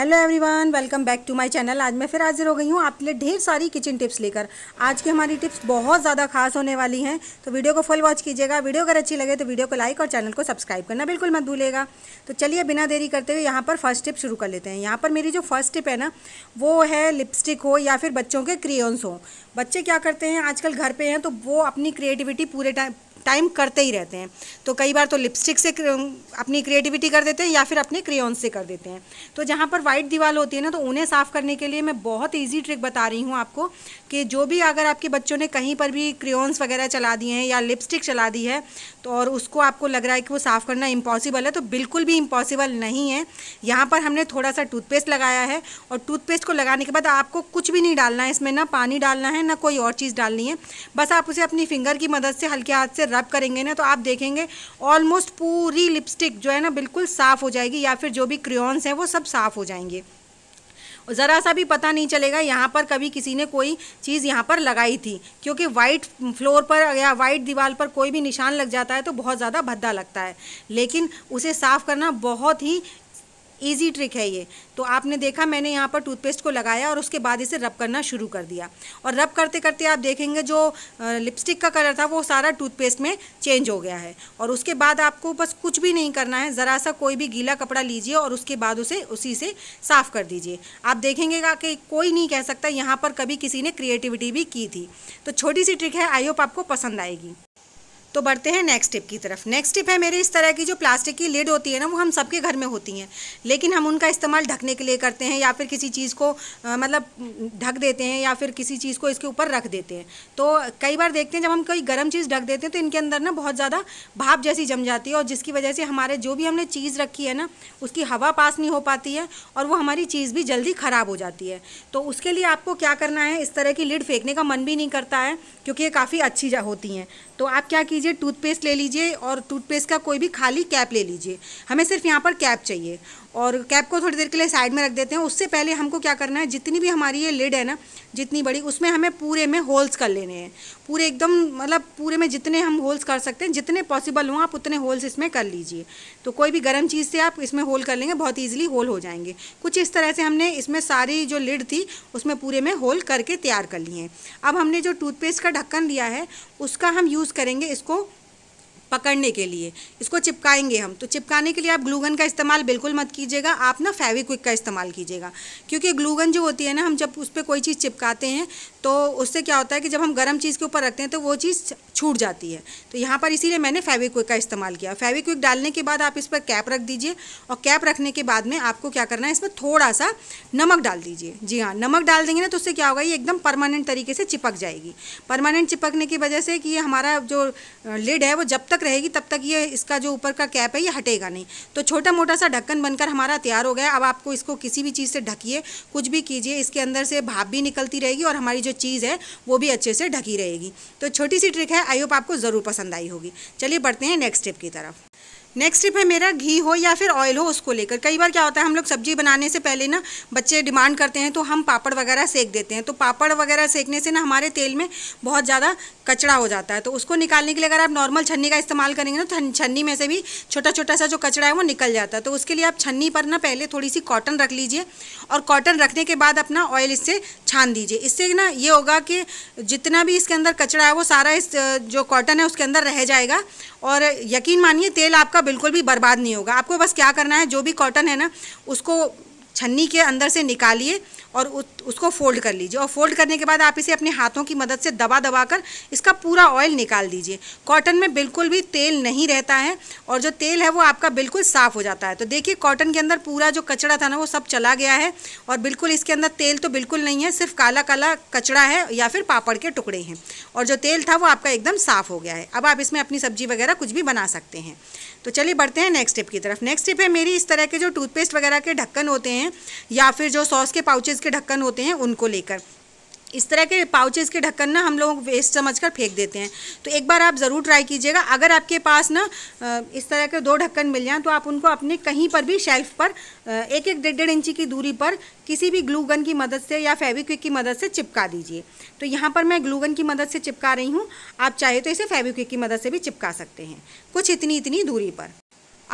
hello everyone welcome back to my channel आज मैं फिर हाजिर हो गई हूँ आपके लिए ढेर सारी किचन टिप्स लेकर आज की हमारी टिप्स बहुत ज़्यादा खास होने वाली हैं तो वीडियो को फुल वॉच कीजिएगा वीडियो अगर अच्छी लगे तो वीडियो को लाइक और चैनल को सब्सक्राइब करना बिल्कुल मत भूलेगा तो चलिए बिना देरी करते हुए यहाँ पर फर्स्ट टिप शुरू कर लेते हैं यहाँ पर मेरी जो फर्स्ट टिप है ना वो है लिपस्टिक हो या फिर बच्चों के क्रियोन्स हो बच्चे क्या करते हैं आजकल घर पर हैं तो वो अपनी क्रिएटिविटी पूरे टाइम टाइम करते ही रहते हैं तो कई बार तो लिपस्टिक से अपनी क्रिएटिविटी कर देते हैं या फिर अपने क्रेन से कर देते हैं तो जहाँ पर वाइट दीवार होती है ना तो उन्हें साफ़ करने के लिए मैं बहुत ईजी ट्रिक बता रही हूँ आपको कि जो भी अगर आपके बच्चों ने कहीं पर भी क्रेन्स वगैरह चला दिए हैं या लिपस्टिक चला दी है तो और उसको आपको लग रहा है कि वो साफ़ करना इम्पॉसिबल है तो बिल्कुल भी इम्पॉसिबल नहीं है यहाँ पर हमने थोड़ा सा टूथपेस्ट लगाया है और टूथपेस्ट को लगाने के बाद आपको कुछ भी नहीं डालना है इसमें ना पानी डालना है ना कोई और चीज़ डालनी है बस आप उसे अपनी फिंगर की मदद से हल्के हाथ से रब करेंगे ना तो आप देखेंगे ऑलमोस्ट पूरी लिपस्टिक जो है ना बिल्कुल साफ़ हो जाएगी या फिर जो भी क्रियॉन्स हैं वो सब साफ़ हो जाएंगे ज़रा सा भी पता नहीं चलेगा यहाँ पर कभी किसी ने कोई चीज़ यहाँ पर लगाई थी क्योंकि वाइट फ्लोर पर या वाइट दीवार पर कोई भी निशान लग जाता है तो बहुत ज़्यादा भद्दा लगता है लेकिन उसे साफ़ करना बहुत ही ईजी ट्रिक है ये तो आपने देखा मैंने यहाँ पर टूथपेस्ट को लगाया और उसके बाद इसे रब करना शुरू कर दिया और रब करते करते आप देखेंगे जो लिपस्टिक का कलर था वो सारा टूथपेस्ट में चेंज हो गया है और उसके बाद आपको बस कुछ भी नहीं करना है ज़रा सा कोई भी गीला कपड़ा लीजिए और उसके बाद उसे उसी से साफ़ कर दीजिए आप देखेंगे कि कोई नहीं कह सकता यहाँ पर कभी किसी ने क्रिएटिविटी भी की थी तो छोटी सी ट्रिक है आई होप आपको पसंद आएगी तो बढ़ते हैं नेक्स्ट टिप की तरफ नेक्स्ट टिप है मेरे इस तरह की जो प्लास्टिक की लिड होती है ना वो हम सबके घर में होती हैं लेकिन हम उनका इस्तेमाल ढकने के लिए करते हैं या फिर किसी चीज़ को आ, मतलब ढक देते हैं या फिर किसी चीज़ को इसके ऊपर रख देते हैं तो कई बार देखते हैं जब हम कोई गर्म चीज़ ढक देते हैं तो इनके अंदर ना बहुत ज़्यादा भाप जैसी जम जाती है और जिसकी वजह से हमारे जो भी हमने चीज़ रखी है ना उसकी हवा पास नहीं हो पाती है और वो हमारी चीज़ भी जल्दी ख़राब हो जाती है तो उसके लिए आपको क्या करना है इस तरह की लिड फेंकने का मन भी नहीं करता है क्योंकि ये काफ़ी अच्छी होती हैं तो आप क्या कीजिए टूथपेस्ट ले लीजिए और टूथपेस्ट का कोई भी खाली कैप ले लीजिए हमें सिर्फ यहाँ पर कैप चाहिए और कैप को थोड़ी देर के लिए साइड में रख देते हैं उससे पहले हमको क्या करना है जितनी भी हमारी ये लिड है ना जितनी बड़ी उसमें हमें पूरे में होल्स कर लेने हैं पूरे एकदम मतलब पूरे में जितने हम होल्स कर सकते हैं जितने पॉसिबल हों आप उतने होल्स इसमें कर लीजिए तो कोई भी गर्म चीज़ से आप इसमें होल कर लेंगे बहुत ईजिली होल हो जाएंगे कुछ इस तरह से हमने इसमें सारी जो लिड थी उसमें पूरे में होल करके तैयार कर लिए हैं अब हमने जो टूथपेस्ट का ढक्कन लिया है उसका हम यूज़ करेंगे इसको पकड़ने के लिए इसको चिपकाएंगे हम तो चिपकाने के लिए आप ग्लूगन का इस्तेमाल बिल्कुल मत कीजिएगा आप ना फेविक्विक का इस्तेमाल कीजिएगा क्योंकि ग्लूगन जो होती है ना हम जब उस पर कोई चीज़ चिपकाते हैं तो उससे क्या होता है कि जब हम गर्म चीज़ के ऊपर रखते हैं तो वो चीज़ छूट जाती है तो यहाँ पर इसीलिए मैंने फेविक्विक का इस्तेमाल किया फेविक्विक डालने के बाद आप इस पर कैप रख दीजिए और कैप रखने के बाद में आपको क्या करना है इसमें थोड़ा सा नमक डाल दीजिए जी हाँ नमक डाल देंगे ना तो उससे क्या होगा ये एकदम परमानेंट तरीके से चिपक जाएगी परमानेंट चिपकने की वजह से कि ये हमारा जो लिड है वो जब तक तक रहेगी तब तक ये इसका जो ऊपर का कैप है ये हटेगा नहीं तो छोटा मोटा सा ढक्कन बनकर हमारा तैयार हो गया अब आपको इसको किसी भी चीज़ से ढकिए कुछ भी कीजिए इसके अंदर से भाप भी निकलती रहेगी और हमारी जो चीज़ है वो भी अच्छे से ढकी रहेगी तो छोटी सी ट्रिक है आई होप आपको ज़रूर पसंद आई होगी चलिए बढ़ते हैं नेक्स्ट स्टेप की तरफ नेक्स्ट टिप है मेरा घी हो या फिर ऑयल हो उसको लेकर कई बार क्या होता है हम लोग सब्जी बनाने से पहले ना बच्चे डिमांड करते हैं तो हम पापड़ वगैरह सेक देते हैं तो पापड़ वगैरह सेकने से ना हमारे तेल में बहुत ज़्यादा कचड़ा हो जाता है तो उसको निकालने के लिए अगर आप नॉर्मल छन्नी का इस्तेमाल करेंगे ना तो छन्नी में से भी छोटा छोटा सा जो कचड़ा है वो निकल जाता है तो उसके लिए आप छन्नी पर ना पहले थोड़ी सी कॉटन रख लीजिए और कॉटन रखने के बाद अपना ऑयल इससे छान दीजिए इससे ना ये होगा कि जितना भी इसके अंदर कचड़ा है वो सारा इस जो कॉटन है उसके अंदर रह जाएगा और यकीन मानिए तेल आपका आपका बिल्कुल भी बर्बाद नहीं होगा आपको बस क्या करना है जो भी कॉटन है ना उसको छन्नी के अंदर से निकालिए और उसको फोल्ड कर लीजिए और फोल्ड करने के बाद आप इसे अपने हाथों की मदद से दबा दबा कर इसका पूरा ऑयल निकाल दीजिए कॉटन में बिल्कुल भी तेल नहीं रहता है और जो तेल है वो आपका बिल्कुल साफ़ हो जाता है तो देखिए कॉटन के अंदर पूरा जो कचड़ा था ना वो सब चला गया है और बिल्कुल इसके अंदर तेल तो बिल्कुल नहीं है सिर्फ काला काला कचड़ा है या फिर पापड़ के टुकड़े हैं और जो तेल था वो आपका एकदम साफ़ हो गया है अब आप इसमें अपनी सब्जी वगैरह कुछ भी बना सकते हैं तो चलिए बढ़ते हैं नेक्स्ट स्टेप की तरफ नेक्स्ट स्टेप है मेरी इस तरह के जो टूथपेस्ट वगैरह के ढक्कन होते हैं या फिर जो सॉस के पाउचेज़ के ढक्कन होते हैं उनको लेकर इस तरह के पाउचेस के ढक्कन ना हम लोग वेस्ट समझ कर फेंक देते हैं तो एक बार आप ज़रूर ट्राई कीजिएगा अगर आपके पास ना इस तरह के दो ढक्कन मिल जाएँ तो आप उनको अपने कहीं पर भी शेल्फ पर एक एक डेढ़ डेढ़ इंची की दूरी पर किसी भी ग्लू गन की मदद से या फेविक्विक की मदद से चिपका दीजिए तो यहाँ पर मैं ग्लूगन की मदद से चिपका रही हूँ आप चाहे तो इसे फेविक्विक की मदद से भी चिपका सकते हैं कुछ इतनी इतनी दूरी पर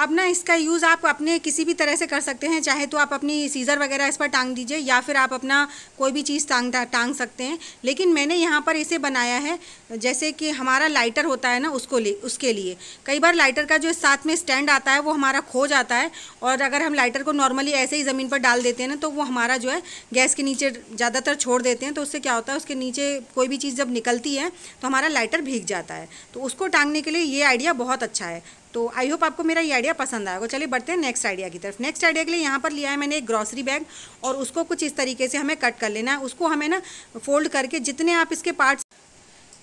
अब ना इसका यूज़ आप अपने किसी भी तरह से कर सकते हैं चाहे तो आप अपनी सीज़र वगैरह इस पर टांग दीजिए या फिर आप अपना कोई भी चीज़ टांग टांग सकते हैं लेकिन मैंने यहाँ पर इसे बनाया है जैसे कि हमारा लाइटर होता है ना उसको ले उसके लिए कई बार लाइटर का जो साथ में स्टैंड आता है वो हमारा खो जाता है और अगर हम लाइटर को नॉर्मली ऐसे ही ज़मीन पर डाल देते हैं ना तो वो हमारा जो है गैस के नीचे ज़्यादातर छोड़ देते हैं तो उससे क्या होता है उसके नीचे कोई भी चीज़ जब निकलती है तो हमारा लाइटर भीग जाता है तो उसको टांगने के लिए ये आइडिया बहुत अच्छा है तो आई होप आपको मेरा ये आइडिया पसंद आएगा चलिए बढ़ते हैं नेक्स्ट आइडिया की तरफ नेक्स्ट आइडिया के लिए यहाँ पर लिया है मैंने एक ग्रॉसरी बैग और उसको कुछ इस तरीके से हमें कट कर लेना है उसको हमें ना फोल्ड करके जितने आप इसके पार्ट्स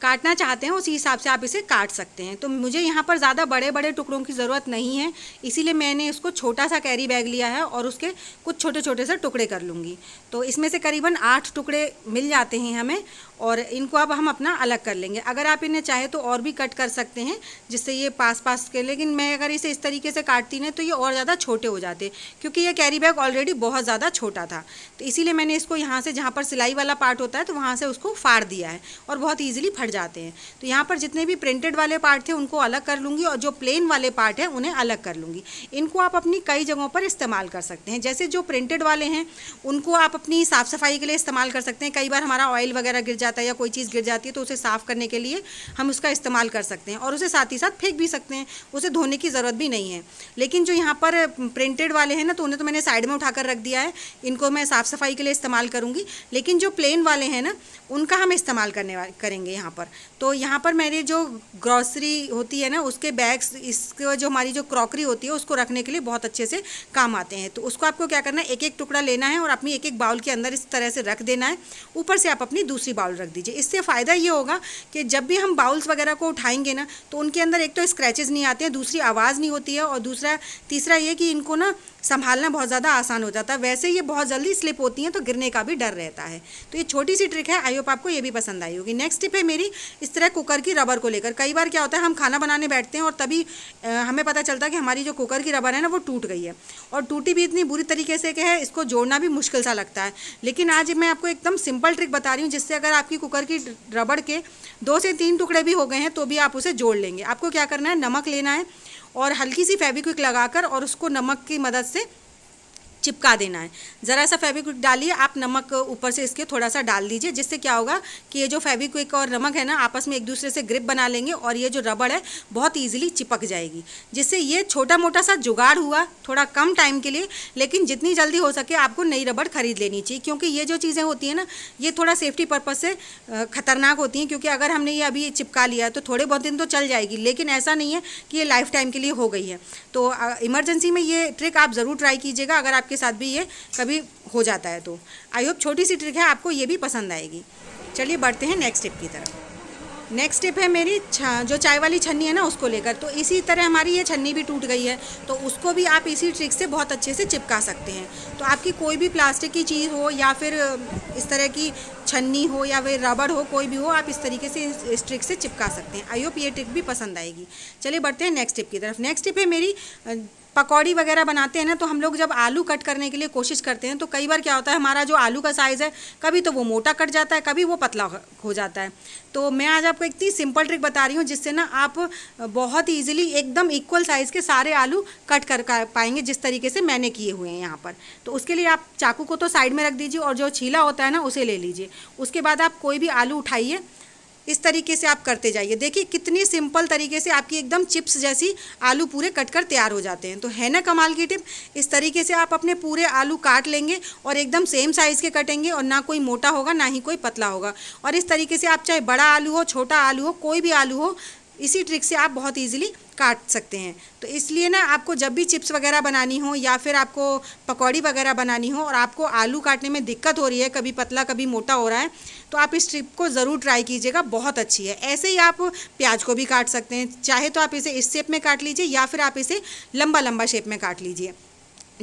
काटना चाहते हैं उसी हिसाब से आप इसे काट सकते हैं तो मुझे यहाँ पर ज़्यादा बड़े बड़े टुकड़ों की ज़रूरत नहीं है इसीलिए मैंने इसको छोटा सा कैरी बैग लिया है और उसके कुछ छोटे छोटे से टुकड़े कर लूँगी तो इसमें से करीबन आठ टुकड़े मिल जाते हैं हमें और इनको अब हम अपना अलग कर लेंगे अगर आप इन्हें चाहें तो और भी कट कर सकते हैं जिससे ये पास पास के लेकिन मैं अगर इसे इस तरीके से काटती ना तो ये और ज़्यादा छोटे हो जाते क्योंकि ये कैरी बैग ऑलरेडी बहुत ज़्यादा छोटा था तो इसीलिए मैंने इसको यहाँ से जहाँ पर सिलाई वाला पार्ट होता है तो वहाँ से उसको फाड़ दिया है और बहुत ईजिली फट जाते हैं तो यहाँ पर जितने भी प्रिंटेड वाले पार्ट थे उनको अलग कर लूँगी और जो प्लेन वाले पार्ट हैं उन्हें अलग कर लूँगी इनको आप अपनी कई जगहों पर इस्तेमाल कर सकते हैं जैसे जो प्रिंटेड वाले हैं उनको आप अपनी साफ़ सफाई के लिए इस्तेमाल कर सकते हैं कई बार हमारा ऑयल वगैरह गिर जाता है या कोई चीज़ गिर जाती है तो उसे साफ़ करने के लिए हम उसका इस्तेमाल कर सकते हैं और उसे साथ ही साथ फेंक भी सकते हैं उसे धोने की ज़रूरत भी नहीं है लेकिन जो यहाँ पर प्रिंटेड वाले हैं ना तो उन्हें तो मैंने साइड में उठाकर रख दिया है इनको मैं साफ़ सफाई के लिए इस्तेमाल करूँगी लेकिन जो प्लेन वाले हैं ना उनका हम इस्तेमाल करने करेंगे यहाँ पर तो यहाँ पर मेरे जो ग्रॉसरी होती है ना उसके बैग्स इसके जो हमारी जो क्रॉकरी होती है उसको रखने के लिए बहुत अच्छे से काम आते हैं तो उसको आपको क्या करना है एक एक टुकड़ा लेना है और अपनी एक एक बाउल के अंदर इस तरह से रख देना है ऊपर से आप अपनी दूसरी बाउल रख दीजिए इससे फ़ायदा ये होगा कि जब भी हम बाउल्स वगैरह को उठाएंगे ना तो उनके अंदर एक तो स्क्रैचेज़ नहीं आते हैं दूसरी आवाज़ नहीं होती है और दूसरा तीसरा ये कि इनको ना संभालना बहुत ज़्यादा आसान हो जाता है वैसे ये बहुत जल्दी स्लिप होती हैं तो गिरने का भी डर रहता है तो ये छोटी सी ट्रिक है आई होप आपको ये भी पसंद आई होगी नेक्स्ट टिप है मेरी इस तरह कुकर की रबर को लेकर कई बार क्या होता है हम खाना बनाने बैठते हैं और तभी हमें पता चलता है कि हमारी जो कुकर की रबर है ना वो टूट गई है और टूटी भी इतनी बुरी तरीके से क्या है इसको जोड़ना भी मुश्किल सा लगता है लेकिन आज मैं आपको एकदम सिंपल ट्रिक बता रही हूँ जिससे अगर आपकी कुकर की रबड़ के दो से तीन टुकड़े भी हो गए हैं तो भी आप उसे जोड़ लेंगे आपको क्या करना है नमक लेना है और हल्की सी फेविक्विक लगाकर और उसको नमक की मदद से चिपका देना है ज़रा सा फेविक्विक डालिए आप नमक ऊपर से इसके थोड़ा सा डाल दीजिए जिससे क्या होगा कि ये जो फेविक्विक और नमक है ना आपस में एक दूसरे से ग्रिप बना लेंगे और ये जो रबड़ है बहुत ईजिली चिपक जाएगी जिससे ये छोटा मोटा सा जुगाड़ हुआ थोड़ा कम टाइम के लिए लेकिन जितनी जल्दी हो सके आपको नई रबड़ खरीद लेनी चाहिए क्योंकि ये जो चीज़ें होती हैं ना ये थोड़ा सेफ्टी पर्पज़ से ख़तरनाक होती हैं क्योंकि अगर हमने ये अभी चिपका लिया तो थोड़े बहुत दिन तो चल जाएगी लेकिन ऐसा नहीं है कि ये लाइफ टाइम के लिए हो गई है तो इमरजेंसी में ये ट्रिक आप ज़रूर ट्राई कीजिएगा अगर आपके आपके साथ भी ये कभी हो जाता है तो आई होप छोटी सी ट्रिक है आपको ये भी पसंद आएगी चलिए बढ़ते हैं नेक्स्ट स्टेप की तरफ नेक्स्ट स्टेप है मेरी जो चाय वाली छन्नी है ना उसको लेकर तो इसी तरह हमारी ये छन्नी भी टूट गई है तो उसको भी आप इसी ट्रिक से बहुत अच्छे से चिपका सकते हैं तो आपकी कोई भी प्लास्टिक की चीज़ हो या फिर इस तरह की छन्नी हो या फिर रबड़ हो कोई भी हो आप इस तरीके से इस ट्रिक से चिपका सकते हैं आई होप ये ट्रिक भी पसंद आएगी चलिए बढ़ते हैं नेक्स्ट स्टेप की तरफ नेक्स्ट स्टेप है मेरी पकौड़ी वगैरह बनाते हैं ना तो हम लोग जब आलू कट करने के लिए कोशिश करते हैं तो कई बार क्या होता है हमारा जो आलू का साइज़ है कभी तो वो मोटा कट जाता है कभी वो पतला हो जाता है तो मैं आज आपको इतनी सिंपल ट्रिक बता रही हूँ जिससे ना आप बहुत ईजिली एकदम इक्वल साइज़ के सारे आलू कट कर पाएंगे जिस तरीके से मैंने किए हुए हैं यहाँ पर तो उसके लिए आप चाकू को तो साइड में रख दीजिए और जो छीला होता है ना उसे ले लीजिए उसके बाद आप कोई भी आलू उठाइए इस तरीके से आप करते जाइए देखिए कितनी सिंपल तरीके से आपकी एकदम चिप्स जैसी आलू पूरे कट कर तैयार हो जाते हैं तो है ना कमाल की टिप इस तरीके से आप अपने पूरे आलू काट लेंगे और एकदम सेम साइज़ के कटेंगे और ना कोई मोटा होगा ना ही कोई पतला होगा और इस तरीके से आप चाहे बड़ा आलू हो छोटा आलू हो कोई भी आलू हो इसी ट्रिक से आप बहुत ईजिली काट सकते हैं तो इसलिए ना आपको जब भी चिप्स वगैरह बनानी हो या फिर आपको पकौड़ी वगैरह बनानी हो और आपको आलू काटने में दिक्कत हो रही है कभी पतला कभी मोटा हो रहा है तो आप इस ट्रिप को ज़रूर ट्राई कीजिएगा बहुत अच्छी है ऐसे ही आप प्याज को भी काट सकते हैं चाहे तो आप इसे इस शेप में काट लीजिए या फिर आप इसे लंबा लंबा शेप में काट लीजिए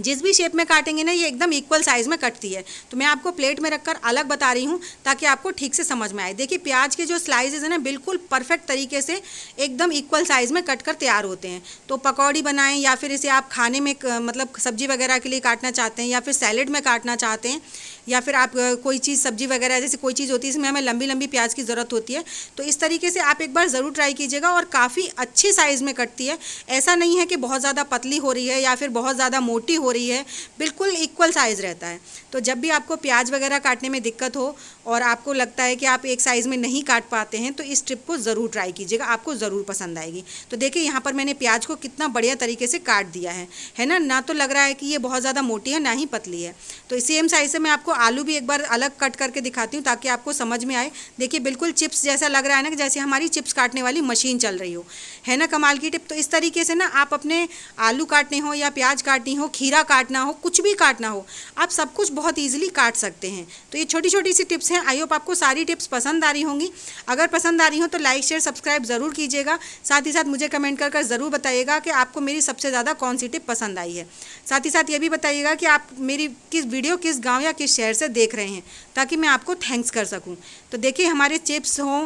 जिस भी शेप में काटेंगे ना ये एकदम इक्वल साइज़ में कटती है तो मैं आपको प्लेट में रखकर अलग बता रही हूँ ताकि आपको ठीक से समझ में आए देखिए प्याज के जो स्लाइसेस हैं ना बिल्कुल परफेक्ट तरीके से एकदम इक्वल साइज़ में कट कर तैयार होते हैं तो पकौड़ी बनाएं या फिर इसे आप खाने में मतलब सब्जी वगैरह के लिए काटना चाहते हैं या फिर सैलेड में काटना चाहते हैं या फिर आप कोई चीज़ सब्जी वगैरह जैसे कोई चीज़ होती है इसमें हमें लंबी लंबी प्याज की ज़रूरत होती है तो इस तरीके से आप एक बार ज़रूर ट्राई कीजिएगा और काफ़ी अच्छे साइज़ में कटती है ऐसा नहीं है कि बहुत ज़्यादा पतली हो रही है या फिर बहुत ज़्यादा मोटी हो रही है बिल्कुल इक्वल साइज़ रहता है तो जब भी आपको प्याज वगैरह काटने में दिक्कत हो और आपको लगता है कि आप एक साइज़ में नहीं काट पाते हैं तो इस ट्रिप को ज़रूर ट्राई कीजिएगा आपको ज़रूर पसंद आएगी तो देखिए यहाँ पर मैंने प्याज को कितना बढ़िया तरीके से काट दिया है है ना ना तो लग रहा है कि ये बहुत ज़्यादा मोटी है ना ही पतली है तो सेम साइज़ से मैं आपको आपको आलू भी एक बार अलग कट करके दिखाती हूँ ताकि आपको समझ में आए देखिए बिल्कुल चिप्स जैसा लग रहा है ना जैसे हमारी चिप्स काटने वाली मशीन चल रही हो है ना कमाल की टिप तो इस तरीके से ना आप अपने आलू काटने हो या प्याज काटनी हो खीरा काटना हो कुछ भी काटना हो आप सब कुछ बहुत ईजिली काट सकते हैं तो ये छोटी छोटी सी टिप्स हैं आई होप आपको सारी टिप्स पसंद आ रही होंगी अगर पसंद आ रही हो तो लाइक शेयर सब्सक्राइब ज़रूर कीजिएगा साथ ही साथ मुझे कमेंट कर कर ज़रूर बताइएगा कि आपको मेरी सबसे ज़्यादा कौन सी टिप पसंद आई है साथ ही साथ ये भी बताइएगा कि आप मेरी किस वीडियो किस गांव या किस शेयर से देख रहे हैं ताकि मैं आपको थैंक्स कर सकूं तो देखिए हमारे चिप्स हों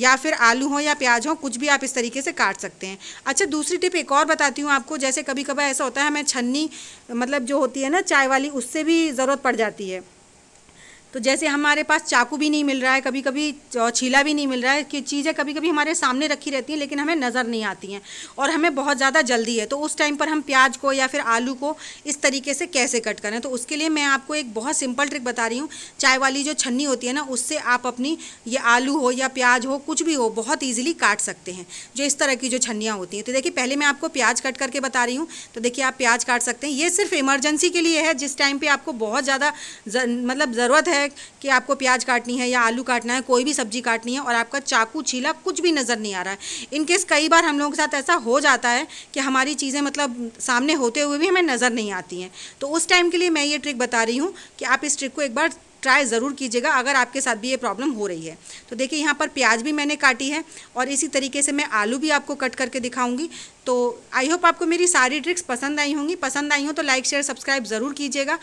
या फिर आलू हो या प्याज हो कुछ भी आप इस तरीके से काट सकते हैं अच्छा दूसरी टिप एक और बताती हूँ आपको जैसे कभी कभार ऐसा होता है हमें छन्नी मतलब जो होती है ना चाय वाली उससे भी ज़रूरत पड़ जाती है तो जैसे हमारे पास चाकू भी नहीं मिल रहा है कभी कभी छीला भी नहीं मिल रहा है कि चीज़ें कभी कभी हमारे सामने रखी रहती हैं लेकिन हमें नज़र नहीं आती हैं और हमें बहुत ज़्यादा जल्दी है तो उस टाइम पर हम प्याज को या फिर आलू को इस तरीके से कैसे कट करें तो उसके लिए मैं आपको एक बहुत सिंपल ट्रिक बता रही हूँ चाय वाली जो छन्नी होती है ना उससे आप अपनी ये आलू हो या प्याज हो कुछ भी हो बहुत ईजिली काट सकते हैं जो इस तरह की जो छन्नियाँ होती हैं तो देखिए पहले मैं आपको प्याज कट करके बता रही हूँ तो देखिए आप प्याज काट सकते हैं ये सिर्फ इमरजेंसी के लिए है जिस टाइम पर आपको बहुत ज़्यादा मतलब ज़रूरत है है कि आपको प्याज काटनी है या आलू काटना है कोई भी सब्जी काटनी है और आपका चाकू छीला कुछ भी नज़र नहीं आ रहा है इनकेस कई बार हम लोगों के साथ ऐसा हो जाता है कि हमारी चीज़ें मतलब सामने होते हुए भी हमें नज़र नहीं आती हैं तो उस टाइम के लिए मैं ये ट्रिक बता रही हूँ कि आप इस ट्रिक को एक बार ट्राई ज़रूर कीजिएगा अगर आपके साथ भी ये प्रॉब्लम हो रही है तो देखिए यहाँ पर प्याज भी मैंने काटी है और इसी तरीके से मैं आलू भी आपको कट करके दिखाऊंगी तो आई होप आपको मेरी सारी ट्रिक्स पसंद आई होंगी पसंद आई हो तो लाइक शेयर सब्सक्राइब ज़रूर कीजिएगा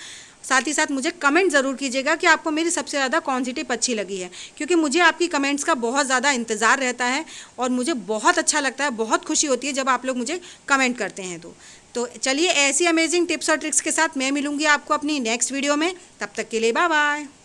साथ ही साथ मुझे कमेंट ज़रूर कीजिएगा कि आपको मेरी सबसे ज़्यादा कौन सी टिप अच्छी लगी है क्योंकि मुझे आपकी कमेंट्स का बहुत ज़्यादा इंतज़ार रहता है और मुझे बहुत अच्छा लगता है बहुत खुशी होती है जब आप लोग मुझे कमेंट करते हैं तो तो चलिए ऐसी अमेजिंग टिप्स और ट्रिक्स के साथ मैं मिलूँगी आपको अपनी नेक्स्ट वीडियो में तब तक के लिए बाय बाय